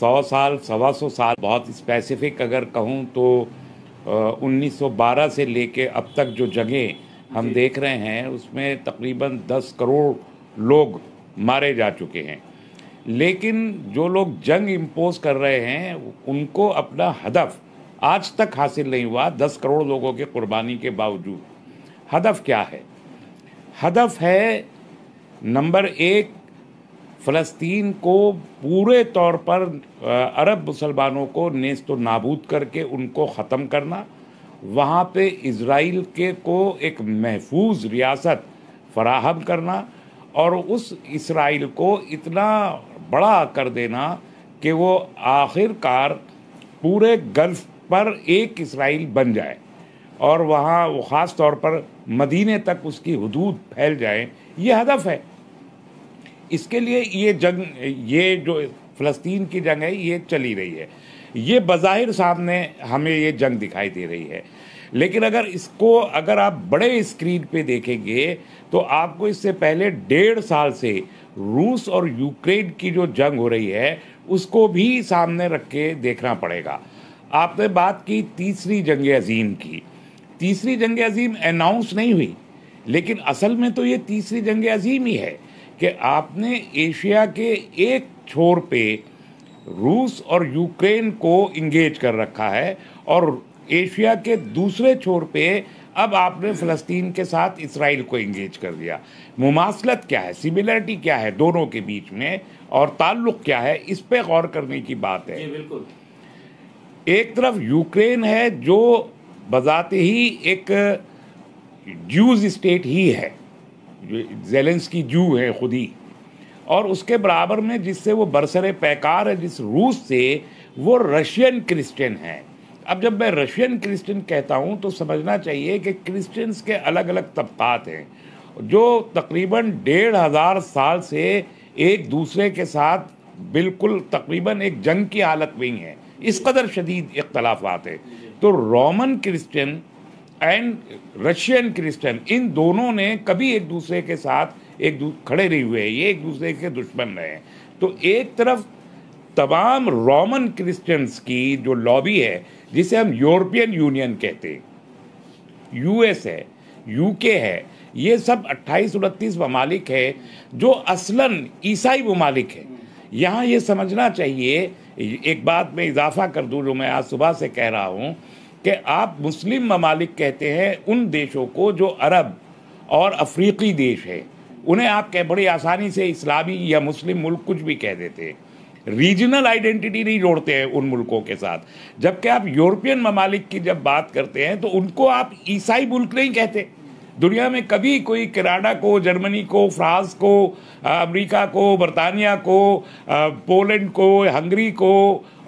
सौ साल सवा सौ साल बहुत स्पेसिफिक अगर कहूँ तो उन्नीस सौ बारह से लेके अब तक जो जगह हम देख रहे हैं उसमें तकरीबन दस करोड़ लोग मारे जा चुके हैं लेकिन जो लोग जंग इम्पोज कर रहे हैं उनको अपना हदफ आज तक हासिल नहीं हुआ दस करोड़ लोगों के कुर्बानी के बावजूद हदफ क्या है हदफ है नंबर एक फ़लस्तीन को पूरे तौर पर अरब मुसलमानों को नेस्त नाबूद करके उनको ख़त्म करना वहाँ पे इसराइल के को एक महफूज रियासत फराहम करना और उस इसराइल को इतना बड़ा कर देना कि वो आखिरकार पूरे गल्फ़ पर एक इसराइल बन जाए और वहाँ वो ख़ास तौर पर मदीने तक उसकी हदूद फैल जाए ये हदफ है इसके लिए ये जंग ये जो फ़लस्तीन की जंग है ये चली रही है ये बाहिर सामने हमें ये जंग दिखाई दे रही है लेकिन अगर इसको अगर आप बड़े स्क्रीन पे देखेंगे तो आपको इससे पहले डेढ़ साल से रूस और यूक्रेन की जो जंग हो रही है उसको भी सामने रख के देखना पड़ेगा आपने बात की तीसरी जंग अजीम की तीसरी जंग अजीम अनाउंस नहीं हुई लेकिन असल में तो ये तीसरी जंग अजीम ही है कि आपने एशिया के एक छोर पे रूस और यूक्रेन को इंगेज कर रखा है और एशिया के दूसरे छोर पे अब आपने फ़लस्तीन के साथ इसराइल को इंगेज कर दिया मुमासलत क्या है सिमिलरिटी क्या है दोनों के बीच में और ताल्लुक़ क्या है इस पर गौर करने की बात है बिल्कुल एक तरफ यूक्रेन है जो बजाते ही एक ज्यूज स्टेट ही है जेलेंस की जू है खुद ही और उसके बराबर में जिससे वो बरसर पैकार है जिस रूस से वो रशियन क्रिश्चियन है अब जब मैं रशियन क्रिश्चियन कहता हूँ तो समझना चाहिए कि क्रिश्चियंस के अलग अलग तबकात हैं जो तकरीबन डेढ़ हज़ार साल से एक दूसरे के साथ बिल्कुल तकरीबन एक जंग की हालत में ही है इस कदर शदीद इख्तलाफात है तो Roman Christian and Russian Christian इन दोनों ने कभी एक दूसरे के साथ एक खड़े नहीं हुए ये एक दूसरे के दुश्मन रहे हैं तो एक तरफ तमाम रोमन क्रिश्चियंस की जो लॉबी है जिसे हम यूरोपियन यूनियन कहते हैं यूएस है यूके है ये सब 28 उनतीस ममालिक है जो असलन ईसाई ममालिक है यहाँ ये समझना चाहिए एक बात मैं इजाफा कर दूँ जो मैं आज सुबह से कह रहा हूँ कि आप मुस्लिम ममालिक कहते हैं उन देशों को जो अरब और अफ्रीकी देश है उन्हें आप कह बड़ी आसानी से इस्लामी या मुस्लिम मुल्क कुछ भी कह देते हैं रीजनल आइडेंटिटी नहीं जोड़ते हैं उन मुल्कों के साथ जबकि आप यूरोपियन ममालिक की जब बात करते हैं तो उनको आप ईसाई मुल्क नहीं कहते दुनिया में कभी कोई कनाडा को जर्मनी को फ्रांस को अमेरिका को बरतानिया को पोलैंड को हंगरी को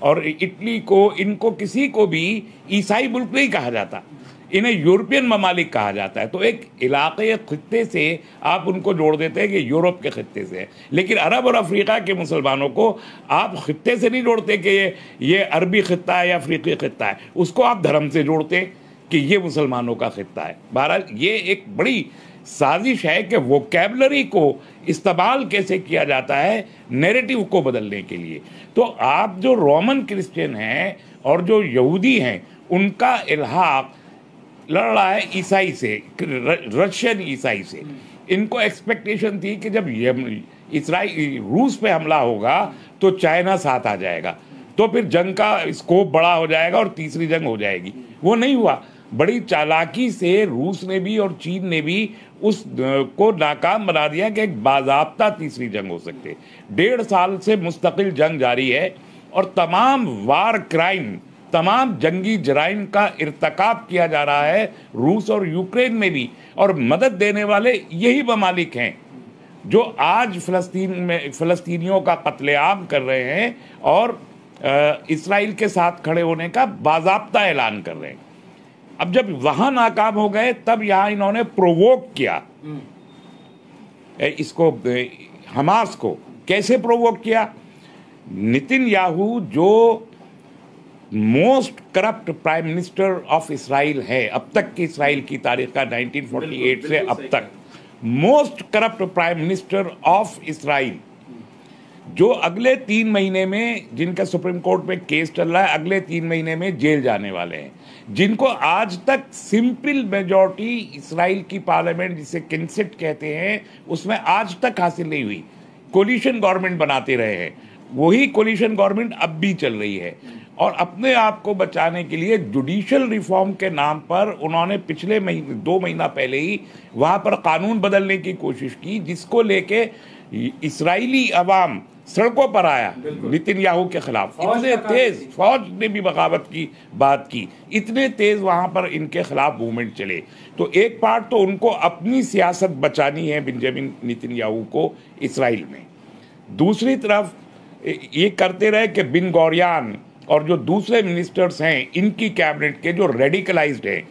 और इटली को इनको किसी को भी ईसाई मुल्क नहीं कहा जाता इन्हें यूरोपियन ममालिक कहा जाता है तो एक इलाके या से आप उनको जोड़ देते हैं कि यूरोप के खत्ते से है लेकिन अरब और अफ्रीका के मुसलमानों को आप खत्ते से नहीं जोड़ते कि ये ये अरबी खत्ता है या अफ्रीकी खत्ता है उसको आप धर्म से जोड़ते कि ये मुसलमानों का खत्ता है बहरहाल ये एक बड़ी साजिश है कि कैबलरी को इस्तेमाल कैसे किया जाता है नेरेटिव को बदलने के लिए तो आप जो रोमन क्रिश्चियन हैं और जो यहूदी हैं उनका इलाहाक लड़ रहा है ईसाई से रशियन ईसाई से इनको एक्सपेक्टेशन थी कि जब इसराइल रूस पे हमला होगा तो चाइना साथ आ जाएगा तो फिर जंग का स्कोप बड़ा हो जाएगा और तीसरी जंग हो जाएगी वो नहीं हुआ बड़ी चालाकी से रूस ने भी और चीन ने भी उस को नाकाम बना दिया कि एक बाजाबता तीसरी जंग हो सकती है डेढ़ साल से मुस्तकिल जंग जारी है और तमाम वार क्राइम तमाम जंगी जराइम का इरतक किया जा रहा है रूस और यूक्रेन में भी और मदद देने वाले यही ममालिक हैं जो आज फ़लस्तीन में फ़लस्तीनियों का कत्लेआम कर रहे हैं और इसराइल के साथ खड़े होने का बाजाबता ऐलान कर रहे हैं अब जब वहां नाकाम हो गए तब यहां इन्होंने प्रोवोक किया हम्म। इसको हमास को कैसे प्रोवोक किया नितिन याहू जो most corrupt prime minister of Israel है अब तक की इसराइल की तारीख का 1948 से अब तक most corrupt prime minister of Israel जो अगले तीन महीने में जिनका सुप्रीम कोर्ट में केस चल रहा है अगले तीन महीने में जेल जाने वाले हैं जिनको आज तक सिंपल मेजोरिटी इसराइल की पार्लियामेंट जिसे किन्सेट कहते हैं उसमें आज तक हासिल नहीं हुई कोलिशन गवर्नमेंट बनाते रहे हैं वही कोलिशन गवर्नमेंट अब भी चल रही है और अपने आप को बचाने के लिए जुडिशल रिफॉर्म के नाम पर उन्होंने पिछले महीने दो महीना पहले ही वहाँ पर कानून बदलने की कोशिश की जिसको लेके इसराइली अवाम सड़कों पर आया नितिन याहू के खिलाफ इतने तेज फौज ने भी बगावत की बात की इतने तेज वहां पर इनके खिलाफ मूवमेंट चले तो एक पार्ट तो उनको अपनी सियासत बचानी है बिंजामिन नितिन याहू को इसराइल में दूसरी तरफ ये करते रहे कि बिन गौरियान और जो दूसरे मिनिस्टर्स हैं इनकी कैबिनेट के जो रेडिकलाइज हैं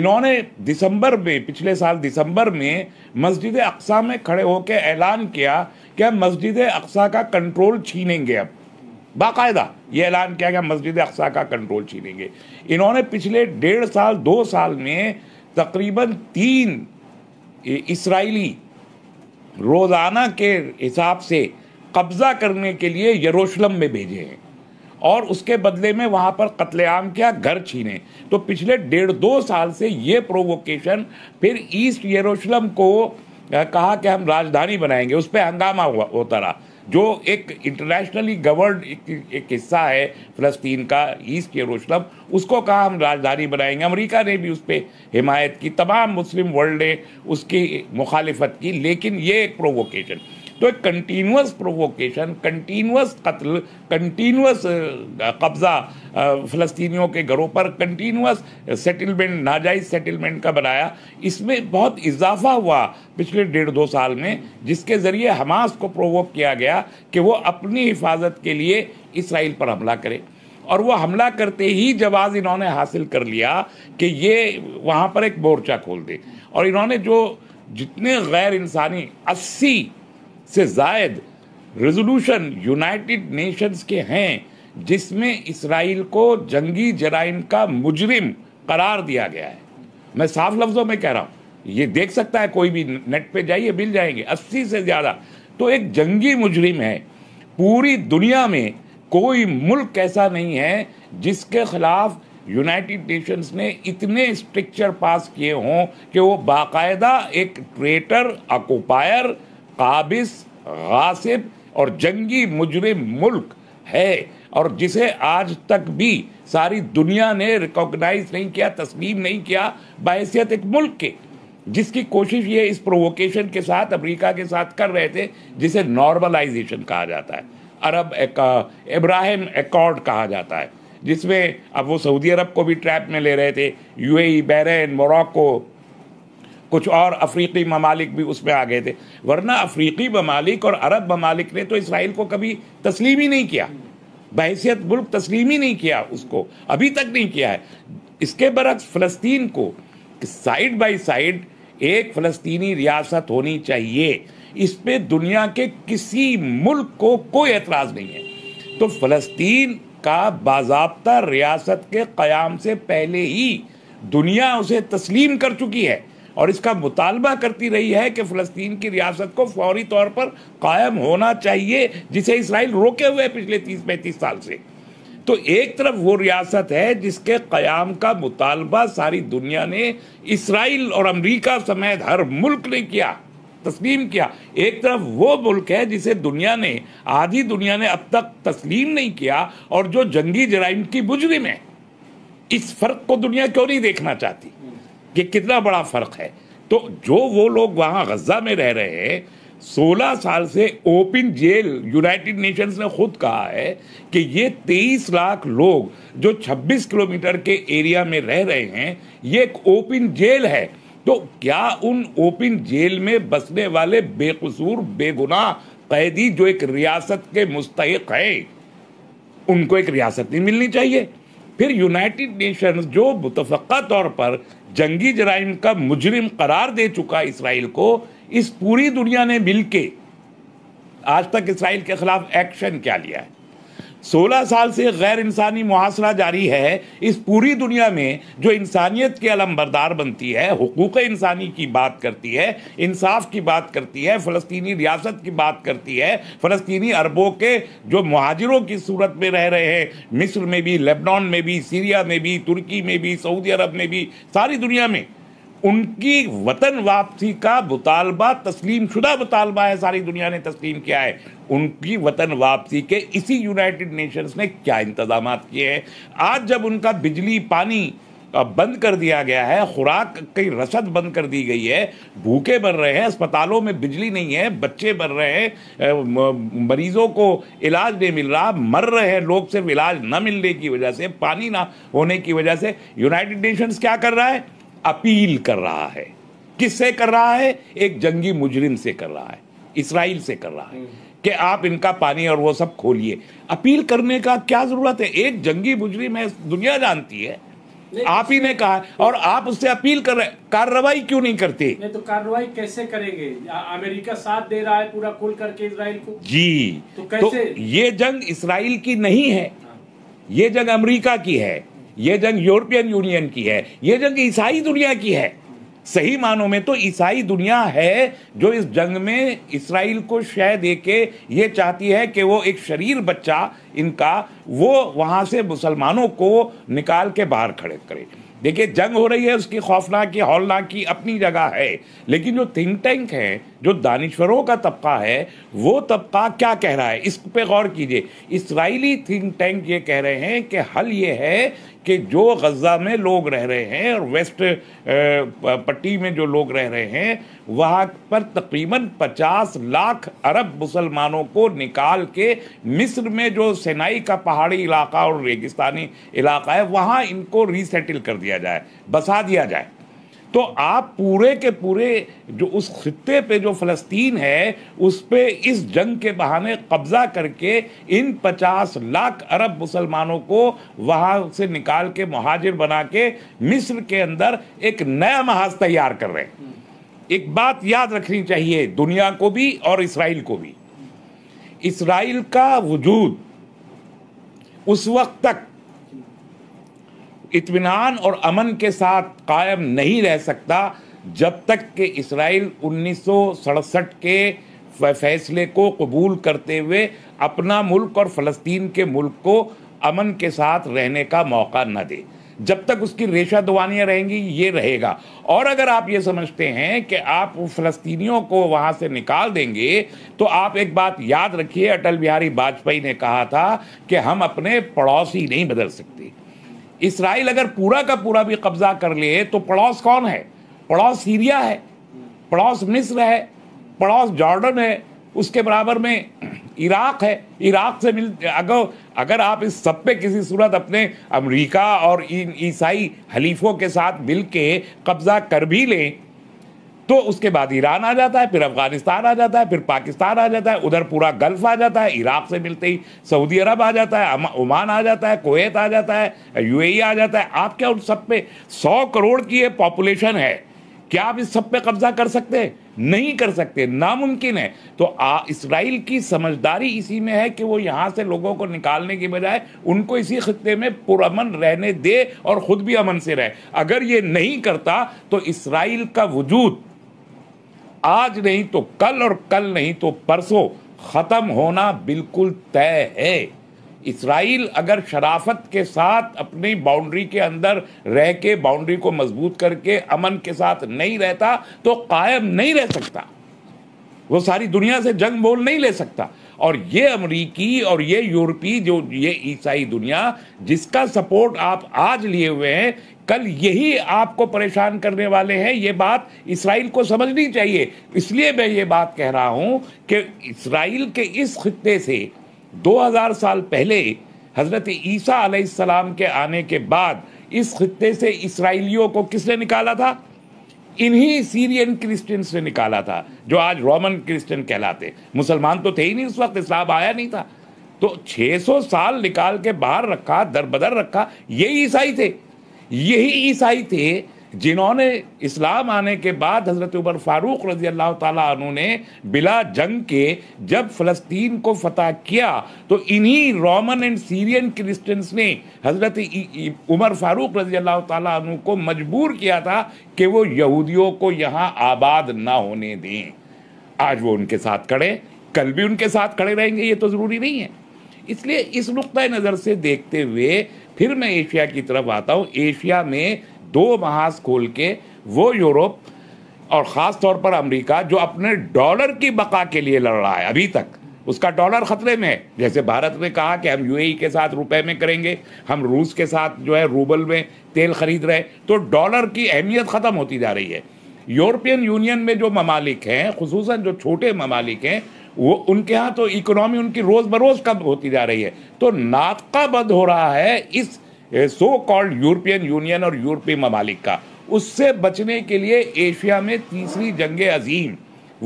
इन्होंने दिसंबर में पिछले साल दिसंबर में मस्जिद अक्सा में खड़े होकर ऐलान किया कि हम मस्जिद अकसा का कंट्रोल छीनेंगे अब बाकायदा ये ऐलान किया गया मस्जिद अकसा का कंट्रोल छीनेंगे इन्होंने पिछले डेढ़ साल दो साल में तकरीबन तीन इसराइली रोज़ाना के हिसाब से कब्ज़ा करने के लिए यरूशलम में भेजे हैं और उसके बदले में वहाँ पर कत्लेआम किया घर छीने तो पिछले डेढ़ दो साल से ये प्रोवोकेशन फिर ईस्ट यरूशलम को कहा कि हम राजधानी बनाएंगे उस पर हंगामा हुआ होता रहा जो एक इंटरनेशनली गवर्न एक, एक हिस्सा है फलस्तीन का ईस्ट यरूशलम उसको कहा हम राजधानी बनाएंगे अमेरिका ने भी उस पर हिमायत की तमाम मुस्लिम वर्ल्ड ने उसकी मुखालफत की लेकिन ये एक प्रोवोकेशन तो एक कंटिन्यूस प्रोवोकेशन कंटिन्यूस कत्ल कंटिन्यूस कब्ज़ा फलस्तियों के घरों पर कंटिन्यूस सेटलमेंट नाजायज़ सेटलमेंट का बनाया इसमें बहुत इजाफा हुआ पिछले डेढ़ दो साल में जिसके ज़रिए हमास को प्रोवोक किया गया कि वो अपनी हिफाजत के लिए इसराइल पर हमला करे और वो हमला करते ही जवाब इन्होंने हासिल कर लिया कि ये वहाँ पर एक मोर्चा खोल दे और इन्होंने जो जितने गैर इंसानी अस्सी से जायद रेजोल्यूशन यूनाइटेड नेशंस के हैं जिसमें इसराइल को जंगी जराइम का मुजरिम करार दिया गया है मैं साफ लफ्ज़ों में कह रहा हूं ये देख सकता है कोई भी नेट पे जाइए मिल जाएंगे अस्सी से ज़्यादा तो एक जंगी मुजरिम है पूरी दुनिया में कोई मुल्क ऐसा नहीं है जिसके खिलाफ यूनाइटेड नेशंस ने इतने स्ट्रिक्चर पास किए हों कि वो बाकायदा एक ट्रेटर अकोपायर काबिस गासिब और जंगी मुजरिम मुल्क है और जिसे आज तक भी सारी दुनिया ने रिकॉग्नाइज नहीं किया तस्लीम नहीं किया बायसियत एक मुल्क के जिसकी कोशिश ये इस प्रोवोकेशन के साथ अमेरिका के साथ कर रहे थे जिसे नॉर्मलाइजेशन कहा जाता है अरब इब्राहिम एकॉर्ड कहा जाता है जिसमें अब वो सऊदी अरब को भी ट्रैप में ले रहे थे यूएई बहरीन मोरक्को कुछ और अफ्रीकी ममालिक भी उसमें आ गए थे वरना अफ्रीकी ममालिक और अरब ममालिक ने तो इसराइल को कभी तस्लीम ही नहीं किया बहसीत मुल्क तस्लीम ही नहीं किया उसको अभी तक नहीं किया है इसके बरक्स फ़लस्तीन को साइड बाई साइड एक फ़लस्तीनी रियासत होनी चाहिए इस पर दुनिया के किसी मुल्क को कोई एतराज़ नहीं है तो फ़लस्तीन का बाबा रियासत के क्याम से पहले ही दुनिया उसे तस्लीम कर चुकी है और इसका मुतालबा करती रही है कि फ़लस्तीन की रियासत को फौरी तौर पर कायम होना चाहिए जिसे इसराइल रोके हुए पिछले तीस पैंतीस साल से तो एक तरफ वो रियासत है जिसके क़याम का मुतालबा सारी दुनिया ने इसराइल और अमरीका समेत हर मुल्क ने किया तस्लीम किया एक तरफ वो मुल्क है जिसे दुनिया ने आधी दुनिया ने अब तक तस्लीम नहीं किया और जो जंगी जराइम की बुजरी में इस फर्क को दुनिया क्यों नहीं देखना चाहती कि कितना बड़ा फ़र्क है तो जो वो लोग वहां गजा में रह रहे हैं सोलह साल से ओपन जेल यूनाइटेड नेशंस ने खुद कहा है कि ये तेईस लाख लोग जो छब्बीस किलोमीटर के एरिया में रह रहे हैं ये एक ओपन जेल है तो क्या उन ओपन जेल में बसने वाले बेकसूर बेगुनाह कैदी जो एक रियासत के मुस्तक है उनको एक रियासत नहीं मिलनी चाहिए फिर यूनाइटेड नेशंस जो मुतफ़ा तौर पर जंगी जराइम का मुजरिम करार दे चुका इसराइल को इस पूरी दुनिया ने मिल के आज तक इसराइल के खिलाफ एक्शन क्या लिया है सोलह साल से गैर इंसानी मुहासरा जारी है इस पूरी दुनिया में जो इंसानियत के बरदार बनती है हकूक़ इंसानी की बात करती है इंसाफ की बात करती है फ़लस्तनी रियासत की बात करती है फ़लस्तनी अरबों के जो महाजरों की सूरत में रह रहे हैं मिस्र में भी लेबनान में भी सीरिया में भी तुर्की में भी सऊदी अरब में भी सारी दुनिया में उनकी वतन वापसी का मुतालबा तस्लीम शुदा मुतालबा है सारी दुनिया ने तस्लीम किया है उनकी वतन वापसी के इसी यूनाइटेड नेशंस ने क्या इंतजाम किए हैं आज जब उनका बिजली पानी बंद कर दिया गया है खुराक की रसद बंद कर दी गई है भूखे मर रहे हैं अस्पतालों में बिजली नहीं है बच्चे मर रहे हैं मरीजों को इलाज नहीं मिल रहा मर रहे हैं लोग सिर्फ इलाज न मिलने की वजह से पानी ना होने की वजह से यूनाइटेड नेशंस क्या कर रहा है अपील कर रहा है किससे कर रहा है एक जंगी मुजरिम से कर रहा है इसराइल से कर रहा है हम्म। कि आप इनका पानी और वो सब खोलिए अपील करने का क्या जरूरत है एक जंगी मुजरिम है दुनिया जानती है आप ही ने कहा और आप उससे अपील कर रहे कार्रवाई क्यों नहीं करते नहीं तो कार्रवाई कैसे करेंगे अमेरिका साथ दे रहा है पूरा खोल करके इसराइल को जी तो, कैसे? तो ये जंग इसराइल की नहीं है हाँ। ये जंग अमेरिका की है ये जंग यूरोपियन यूनियन की है ये जंग ईसाई दुनिया की है सही मानों में तो ईसाई दुनिया है जो इस जंग में इसराइल को शह दे के ये चाहती है कि वो एक शरीर बच्चा इनका वो वहाँ से मुसलमानों को निकाल के बाहर खड़े करे देखिए जंग हो रही है उसकी खौफनाक की हौलनाक की अपनी जगह है लेकिन जो थिंक टैंक है जो दानश्वरों का तबका है वो तबका क्या कह रहा है इस पे गौर कीजिए इसराइली थिंक टैंक ये कह रहे हैं कि हल ये है कि जो गज़ा में लोग रह रहे हैं और वेस्ट पट्टी में जो लोग रह रहे हैं वहाँ पर तकरीबन 50 लाख अरब मुसलमानों को निकाल के मिस्र में जो सेनाई का पहाड़ी इलाका और रेगिस्तानी इलाका है वहाँ इनको रीसेटल कर दिया जाए बसा दिया जाए तो आप पूरे के पूरे जो उस खत्े पे जो फ़लस्तीन है उस पर इस जंग के बहाने कब्ज़ा करके इन पचास लाख अरब मुसलमानों को वहां से निकाल के महाजिर बना के मिस्र के अंदर एक नया महाज तैयार कर रहे हैं एक बात याद रखनी चाहिए दुनिया को भी और इसराइल को भी इसराइल का वजूद उस वक्त तक इतमान और अमन के साथ कायम नहीं रह सकता जब तक कि इसराइल उन्नीस के फैसले को कबूल करते हुए अपना मुल्क और फ़लस्तीन के मुल्क को अमन के साथ रहने का मौका न दे जब तक उसकी रेशा दुआनियाँ रहेंगी ये रहेगा और अगर आप ये समझते हैं कि आप फ़लस्तीनियों को वहाँ से निकाल देंगे तो आप एक बात याद रखिए अटल बिहारी वाजपेयी ने कहा था कि हम अपने पड़ोसी नहीं बदल सकते इसराइल अगर पूरा का पूरा भी कब्जा कर ले तो पड़ोस कौन है पड़ोस सीरिया है पड़ोस मिस्र है पड़ोस जॉर्डन है उसके बराबर में इराक है इराक से मिल अगर अगर आप इस सब पे किसी सूरत अपने अमेरिका और ईसाई हलीफों के साथ मिल के कब्जा कर भी लें तो उसके बाद ईरान आ जाता है फिर अफगानिस्तान आ जाता है फिर पाकिस्तान आ जाता है उधर पूरा गल्फ आ जाता है इराक से मिलते ही सऊदी अरब आ जाता है ओमान आ जाता है कोवैत आ जाता है यूएई आ जाता है आप क्या उन सब पे सौ करोड़ की ये पॉपुलेशन है क्या आप इस सब पे कब्जा कर सकते हैं नहीं कर सकते नामुमकिन है तो इसराइल की समझदारी इसी में है कि वो यहाँ से लोगों को निकालने के बजाय उनको इसी खत्े में पुरमन रहने दे और ख़ुद भी अमन से रहे अगर ये नहीं करता तो इसराइल का वजूद आज नहीं तो कल और कल नहीं तो परसों ख़त्म होना बिल्कुल तय है इसराइल अगर शराफत के साथ अपनी बाउंड्री के अंदर रह के बाउंड्री को मजबूत करके अमन के साथ नहीं रहता तो कायम नहीं रह सकता वो सारी दुनिया से जंग बोल नहीं ले सकता और ये अमरीकी और ये यूरोपीय जो ये ईसाई दुनिया जिसका सपोर्ट आप आज लिए हुए हैं कल यही आपको परेशान करने वाले हैं ये बात इसराइल को समझनी चाहिए इसलिए मैं ये बात कह रहा हूँ कि इसराइल के इस खत्े से 2000 साल पहले हज़रत ईसा सलाम के आने के बाद इस खत्े से इसराइलियों को किसने निकाला था इन्हीं सीरियन क्रिश्चियन से निकाला था जो आज रोमन क्रिश्चियन कहलाते मुसलमान तो थे ही नहीं उस वक्त इस्लाम आया नहीं था तो 600 साल निकाल के बाहर रखा दरबदर रखा यही ईसाई थे यही ईसाई थे जिन्होंने इस्लाम आने के बाद हज़रत उमर फ़ारूक रजी अल्लाह तु ने बिला जंग के जब फ़लस्तीन को फतेह किया तो इन्हीं रोमन एंड सीरियन क्रिस्टन्स ने हज़रत उमर फ़ारूक रजी अल्लाह तु को मजबूर किया था कि वो यहूदियों को यहाँ आबाद ना होने दें आज वो उनके साथ खड़े कल भी उनके साथ खड़े रहेंगे ये तो ज़रूरी नहीं है इसलिए इस नुक़ नज़र से देखते हुए फिर मैं एशिया की तरफ आता हूँ एशिया में दो महाज खोल के वो यूरोप और ख़ास तौर पर अमेरिका जो अपने डॉलर की बका के लिए लड़ रहा है अभी तक उसका डॉलर खतरे में है जैसे भारत ने कहा कि हम यूएई के साथ रुपए में करेंगे हम रूस के साथ जो है रूबल में तेल खरीद रहे तो डॉलर की अहमियत ख़त्म होती जा रही है यूरोपियन यूनियन में जो ममालिक हैं खसूस जो छोटे ममालिक हैं वो उनके यहाँ तो इकोनॉमी उनकी रोज़ बरोज़ कम होती जा रही है तो नातका बद हो रहा है इस सो कॉल्ड यूरोपियन यूनियन और यूरोपीय ममालिक का उससे बचने के लिए एशिया में तीसरी जंग अजीम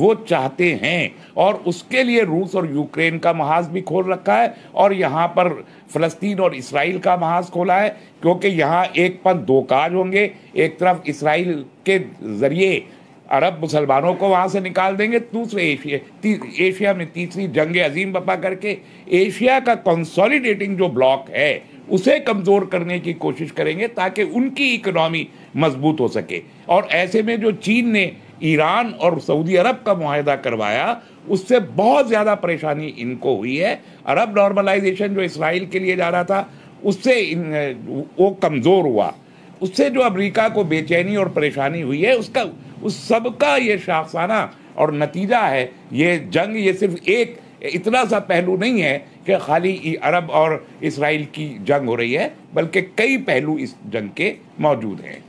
वो चाहते हैं और उसके लिए रूस और यूक्रेन का महाज भी खोल रखा है और यहाँ पर फलस्तीन और इसराइल का महाज खोला है क्योंकि यहाँ एक पर दो काज होंगे एक तरफ इसराइल के जरिए अरब मुसलमानों को वहाँ से निकाल देंगे दूसरे एशिया एशिया में तीसरी जंग अजीम बपा करके एशिया का कंसोलिडेटिंग जो ब्लॉक है उसे कमज़ोर करने की कोशिश करेंगे ताकि उनकी इकनॉमी मजबूत हो सके और ऐसे में जो चीन ने ईरान और सऊदी अरब का माहदा करवाया उससे बहुत ज़्यादा परेशानी इनको हुई है अरब नॉर्मलाइजेशन जो इसराइल के लिए जा रहा था उससे इन, वो कमज़ोर हुआ उससे जो अमेरिका को बेचैनी और परेशानी हुई है उसका उस सब का ये शाफसाना और नतीजा है ये जंग ये सिर्फ एक इतना सा पहलू नहीं है कि खाली अरब और इसराइल की जंग हो रही है बल्कि कई पहलू इस जंग के मौजूद हैं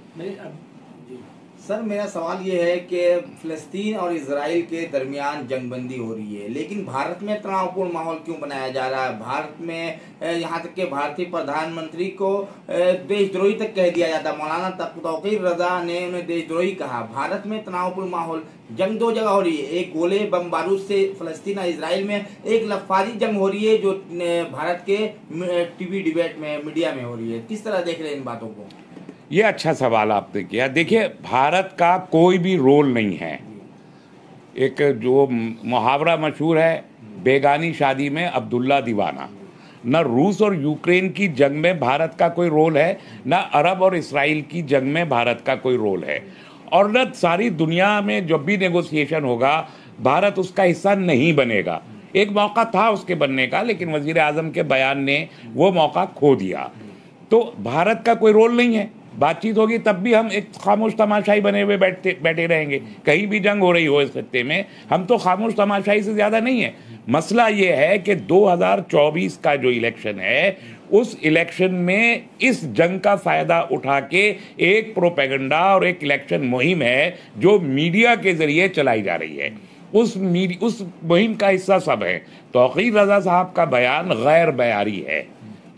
सर मेरा सवाल ये है कि फ़लस्तीन और इसराइल के दरमियान जंगबंदी हो रही है लेकिन भारत में तनावपूर्ण माहौल क्यों बनाया जा रहा है भारत में यहाँ तक के भारतीय प्रधानमंत्री को देशद्रोही तक कह दिया जाता है मौलाना तोकीर रजा ने उन्हें देशद्रोही कहा भारत में तनावपूर्ण माहौल जंग दो जगह हो रही है एक गोले बम बारूद से फ़लस्तीन और इसराइल में एक लफाजी जंग हो रही है जो भारत के टीवी डिबेट में मीडिया में हो रही है किस तरह देख रहे हैं इन बातों को ये अच्छा सवाल आपने किया देखिए भारत का कोई भी रोल नहीं है एक जो मुहावरा मशहूर है बेगानी शादी में अब्दुल्ला दीवाना न रूस और यूक्रेन की जंग में भारत का कोई रोल है न अरब और इसराइल की जंग में भारत का कोई रोल है और न सारी दुनिया में जब भी नेगोशिएशन होगा भारत उसका हिस्सा नहीं बनेगा एक मौका था उसके बनने का लेकिन वजीर आजम के बयान ने वो मौका खो दिया तो भारत का कोई रोल नहीं है बातचीत होगी तब भी हम एक खामोश तमाशाई बने हुए बैठते बैठे रहेंगे कहीं भी जंग हो रही हो इस खत्ते में हम तो खामोश तमाशाई से ज़्यादा नहीं है मसला ये है कि 2024 का जो इलेक्शन है उस इलेक्शन में इस जंग का फायदा उठा के एक प्रोपेगेंडा और एक इलेक्शन मुहिम है जो मीडिया के जरिए चलाई जा रही है उस मीडिया उस मुहिम का हिस्सा सब है तोकीर रजा साहब का बयान गैर बयारी है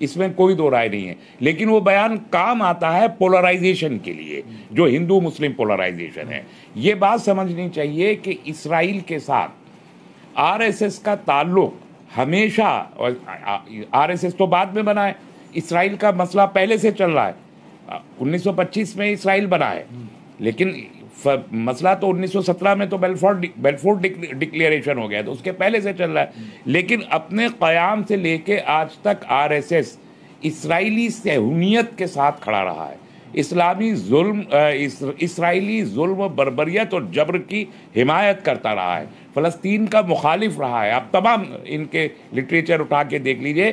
इसमें कोई दो राय नहीं है लेकिन वो बयान काम आता है पोलराइजेशन के लिए जो हिंदू मुस्लिम पोलराइजेशन है ये बात समझनी चाहिए कि इसराइल के साथ आरएसएस का ताल्लुक हमेशा आरएसएस तो बाद में बना है इसराइल का मसला पहले से चल रहा है 1925 में इसराइल बना है लेकिन मसला तो 1917 में तो बेलफोर्ड बेलफोर्ड डिक्लेरेशन हो गया तो उसके पहले से चल रहा है लेकिन अपने क़याम से लेके आज तक आरएसएस इसराइली सहूनीत के साथ खड़ा रहा है इस्लामी जुल्म इसराइली जुल्म बरबरीत और जबर की हिमायत करता रहा है फ़लस्तीन का मुखालिफ रहा है आप तमाम इनके लिटरेचर उठा के देख लीजिए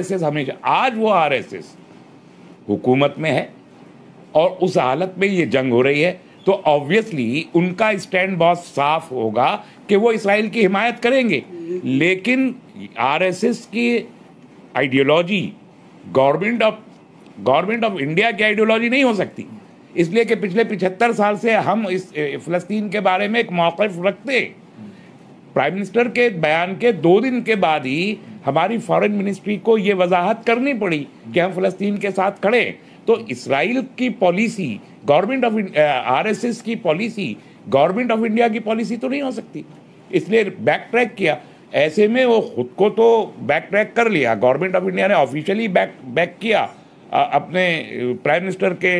एस हमेशा आज वो एस हुकूमत में है और उस हालत में ये जंग हो रही है तो ऑब्वियसली उनका स्टैंड बहुत साफ होगा कि वो इसराइल की हिमायत करेंगे लेकिन आरएसएस की ideology government of government of India की आइडियोलॉजी नहीं हो सकती इसलिए कि पिछले पिछहत्तर साल से हम इस फ़लस्तीन के बारे में एक मौकफ रखते प्राइम मिनिस्टर के बयान के दो दिन के बाद ही हमारी फॉरेन मिनिस्ट्री को ये वजाहत करनी पड़ी कि हम फ़लस्तीन के साथ खड़े तो इसराइल की पॉलिसी गवर्नमेंट ऑफ आरएसएस की पॉलिसी गवर्नमेंट ऑफ इंडिया की पॉलिसी तो नहीं हो सकती इसलिए बैक ट्रैक किया ऐसे में वो खुद को तो बैक ट्रैक कर लिया गवर्नमेंट ऑफ इंडिया ने ऑफिशियली बैक बैक किया अपने प्राइम मिनिस्टर के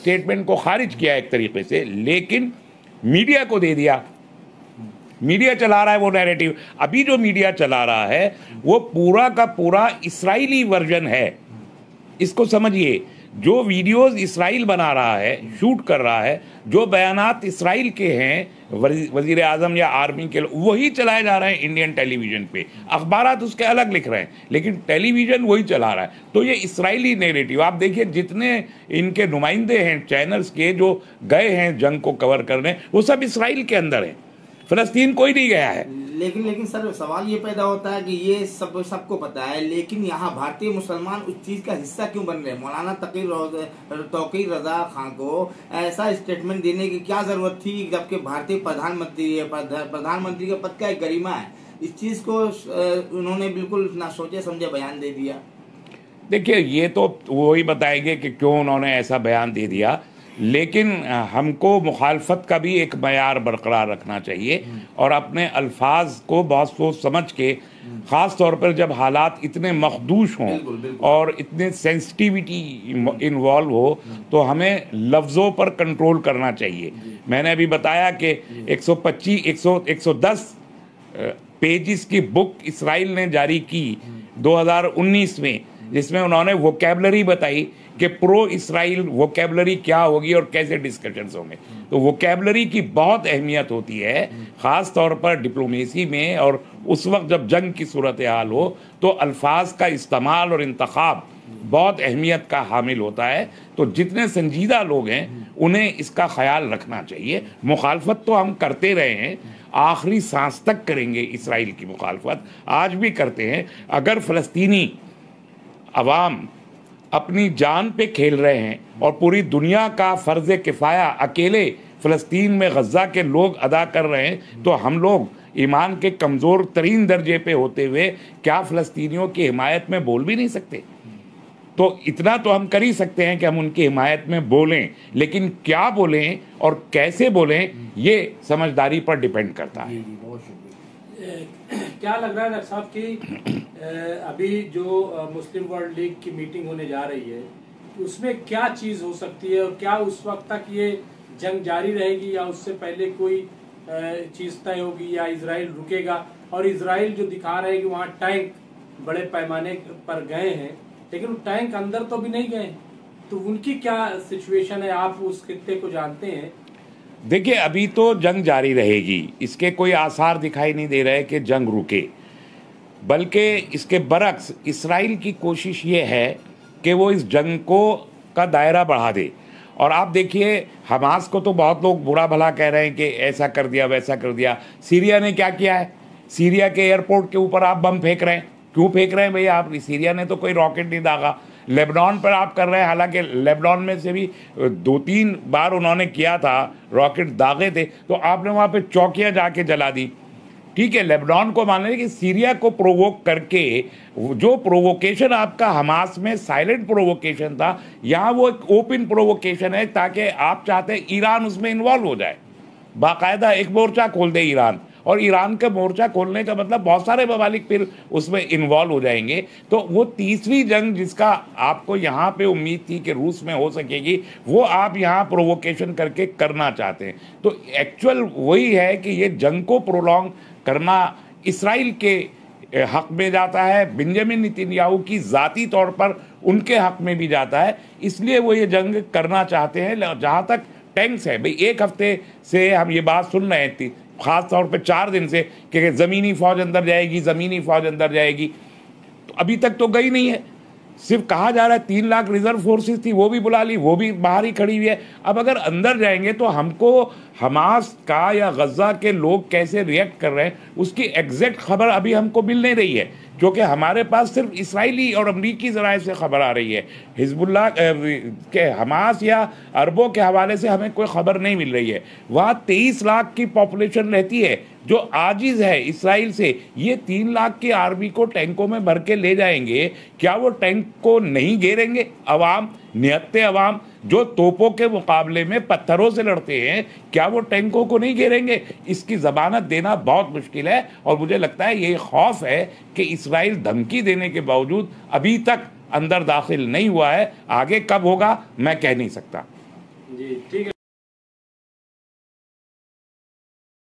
स्टेटमेंट को खारिज किया एक तरीके से लेकिन मीडिया को दे दिया मीडिया चला रहा है वो नैरेटिव अभी जो मीडिया चला रहा है वो पूरा का पूरा इसराइली वर्जन है इसको समझिए जो वीडियोस इसराइल बना रहा है शूट कर रहा है जो बयानात इसराइल के हैं वजीर आजम या आर्मी के वही चलाए जा रहे हैं इंडियन टेलीविज़न पे अखबार उसके अलग लिख रहे हैं लेकिन टेलीविज़न वही चला रहा है तो ये इसराइली नेगेटिव आप देखिए जितने इनके नुमाइंदे हैं चैनल्स के जो गए हैं जंग को कवर करने वो सब इसराइल के अंदर हैं फ़लस्तीन कोई नहीं गया है लेकिन लेकिन सर सवाल ये पैदा होता है कि ये सब सबको पता है लेकिन यहाँ भारतीय मुसलमान उस चीज़ का हिस्सा क्यों बन रहे हैं मौलाना तकी तो रजा खान को ऐसा स्टेटमेंट देने की क्या ज़रूरत थी जबकि भारतीय प्रधानमंत्री प्रधानमंत्री के पद का एक गरिमा है इस चीज़ को उन्होंने बिल्कुल ना सोचे समझे बयान दे दिया देखिए ये तो वही बताएंगे कि क्यों उन्होंने ऐसा बयान दे दिया लेकिन हमको मुखालफत का भी एक मैार बरकरार रखना चाहिए और अपने अल्फाज को बहुत सोच समझ के ख़ास तौर पर जब हालात इतने मखदूश हों और इतने सेंसिटिविटी इन्वॉल्व हो तो हमें लफ्ज़ों पर कंट्रोल करना चाहिए मैंने अभी बताया कि 125 100 110 पेजेस की बुक इसराइल ने जारी की 2019 में जिसमें उन्होंने वोकेबलरी बताई कि प्रो इसराइल वोकेबलरी क्या होगी और कैसे डिस्कशन होंगे तो वोकेबलरी की बहुत अहमियत होती है ख़ास तौर पर डिप्लोमेसी में और उस वक्त जब जंग की सूरत हाल हो तो अल्फाज का इस्तेमाल और इंतखब बहुत अहमियत का हामिल होता है तो जितने संजीदा लोग हैं उन्हें इसका ख्याल रखना चाहिए मुखालफत तो हम करते रहे हैं आखिरी सांस तक करेंगे इसराइल की मुखालफत आज भी करते हैं अगर फ़लस्तीनी अवाम अपनी जान पे खेल रहे हैं और पूरी दुनिया का फ़र्ज़ किफ़ाया अकेले फ़लस्तीन में गज़ा के लोग अदा कर रहे हैं तो हम लोग ईमान के कमज़ोर तरीन दर्जे पे होते हुए क्या फ़लस्तियों की हिमायत में बोल भी नहीं सकते तो इतना तो हम कर ही सकते हैं कि हम उनकी हिमायत में बोलें लेकिन क्या बोलें और कैसे बोलें ये समझदारी पर डिपेंड करता है क्या लग रहा है डॉक्टर साहब कि अभी जो मुस्लिम वर्ल्ड लीग की मीटिंग होने जा रही है उसमें क्या चीज हो सकती है और क्या उस वक्त तक ये जंग जारी रहेगी या उससे पहले कोई चीज तय होगी या इसराइल रुकेगा और इसराइल जो दिखा रहे हैं कि वहाँ टैंक बड़े पैमाने पर गए हैं लेकिन टैंक अंदर तो भी नहीं गए तो उनकी क्या सिचुएशन है आप उस खत्ते को जानते हैं देखिए अभी तो जंग जारी रहेगी इसके कोई आसार दिखाई नहीं दे रहे कि जंग रुके बल्कि इसके बरक्स इसराइल की कोशिश ये है कि वो इस जंग को का दायरा बढ़ा दे और आप देखिए हमास को तो बहुत लोग बुरा भला कह रहे हैं कि ऐसा कर दिया वैसा कर दिया सीरिया ने क्या किया है सीरिया के एयरपोर्ट के ऊपर आप बम फेंक रहे हैं क्यों फेंक रहे हैं भैया आप सीरिया ने तो कोई रॉकेट नहीं दागा लेबनान पर आप कर रहे हैं हालांकि लेबनान में से भी दो तीन बार उन्होंने किया था रॉकेट दागे थे तो आपने वहाँ पर चौकियाँ जाके जला दी ठीक है लेबनान को मान लें कि सीरिया को प्रोवोक करके जो प्रोवोकेशन आपका हमास में साइलेंट प्रोवोकेशन था यहाँ वो एक ओपन प्रोवोकेशन है ताकि आप चाहते ईरान उसमें इन्वॉल्व हो जाए बाकायदा एक मोर्चा खोल दे ईरान और ईरान का मोर्चा खोलने का मतलब बहुत सारे ममालिक फिर उसमें इन्वॉल्व हो जाएंगे तो वो तीसरी जंग जिसका आपको यहाँ पे उम्मीद थी कि रूस में हो सकेगी वो आप यहाँ प्रोवोकेशन करके करना चाहते हैं तो एक्चुअल वही है कि ये जंग को प्रोलॉन्ग करना इसराइल के हक में जाता है बिंजामिन नितिनयाहू की ज़ाती तौर पर उनके हक में भी जाता है इसलिए वो ये जंग करना चाहते हैं जहाँ तक टैंक्स है भाई एक हफ्ते से हम ये बात सुन रहे थे ख़ास तौर पे चार दिन से कि ज़मीनी फ़ौज अंदर जाएगी ज़मीनी फ़ौज अंदर जाएगी तो अभी तक तो गई नहीं है सिर्फ कहा जा रहा है तीन लाख रिजर्व फोर्सेस थी वो भी बुला ली वो भी बाहर ही खड़ी हुई है अब अगर अंदर जाएंगे तो हमको हमास का या गज़ा के लोग कैसे रिएक्ट कर रहे हैं उसकी एग्जैक्ट खबर अभी हमको मिल नहीं रही है जो कि हमारे पास सिर्फ इसराइली और अमरीकी ज़राए से खबर आ रही है हिजबुल्ला के हमास या अरबों के हवाले से हमें कोई खबर नहीं मिल रही है वहाँ तेईस लाख की पॉपुलेशन रहती है जो आजिज़ है इसराइल से ये तीन लाख की आर्मी को टैंकों में भर के ले जाएंगे क्या वो टैंक को नहीं घेरेंगे अवाम निहत्ते अवाम जो तोपों के मुकाबले में पत्थरों से लड़ते हैं क्या वो टैंकों को नहीं घेरेंगे इसकी जमानत देना बहुत मुश्किल है और मुझे लगता है ये खौफ है कि इसराइल धमकी देने के बावजूद अभी तक अंदर दाखिल नहीं हुआ है आगे कब होगा मैं कह नहीं सकता जी ठीक है